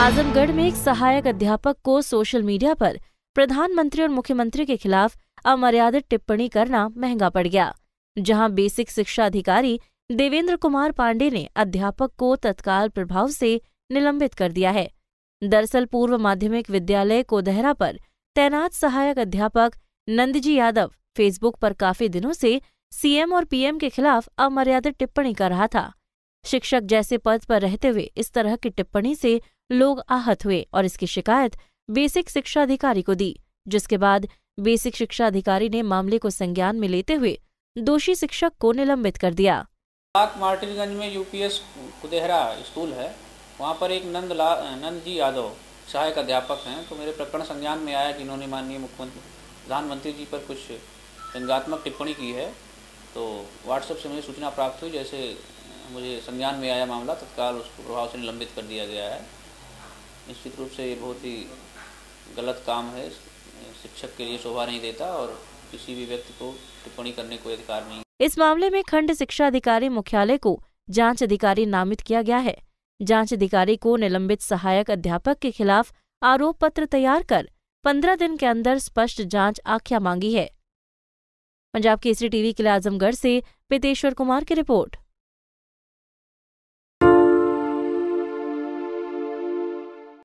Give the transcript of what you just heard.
आजमगढ़ में एक सहायक अध्यापक को सोशल मीडिया पर प्रधानमंत्री और मुख्यमंत्री के खिलाफ अमर्यादित टिप्पणी करना महंगा पड़ गया जहां बेसिक शिक्षा अधिकारी देवेंद्र कुमार पांडे ने अध्यापक को तत्काल प्रभाव से निलंबित कर दिया है दरअसल पूर्व माध्यमिक विद्यालय कोदहरा पर तैनात सहायक अध्यापक नंदजी यादव फेसबुक पर काफी दिनों से सीएम और पीएम के खिलाफ अमर्यादित टिप्पणी कर रहा था शिक्षक जैसे पद पर रहते हुए इस तरह की टिप्पणी से लोग आहत हुए और इसकी शिकायत बेसिक शिक्षा अधिकारी को दी जिसके बाद बेसिक शिक्षा अधिकारी ने मामले को संज्ञान में लेते हुए दोषी शिक्षक को निलंबित कर दिया मार्टिनगंज में यूपीएस कुदेहरा स्कूल है वहाँ पर एक नंद ला नंद जी यादव सहायक अध्यापक हैं तो मेरे प्रकरण संज्ञान में आया जिन्होंने माननीय मुख्यमंत्री प्रधानमंत्री जी पर कुछ व्यंगात्मक टिप्पणी की है तो व्हाट्सएप से मुझे सूचना प्राप्त हुई जैसे मुझे संज्ञान में आया मामला तत्काल उसको प्रभाव से निलंबित कर दिया गया है निश्चित रूप से ये बहुत ही गलत काम है शिक्षक के लिए शोभा नहीं देता और किसी भी व्यक्ति को टिप्पणी करने को अधिकार नहीं इस मामले में खंड शिक्षा अधिकारी मुख्यालय को जांच अधिकारी नामित किया गया है जांच अधिकारी को निलंबित सहायक अध्यापक के खिलाफ आरोप पत्र तैयार कर पंद्रह दिन के अंदर स्पष्ट जांच आख्या मांगी है पंजाब केसरी टीवी के लिए आजमगढ़ से पितेश्वर कुमार की रिपोर्ट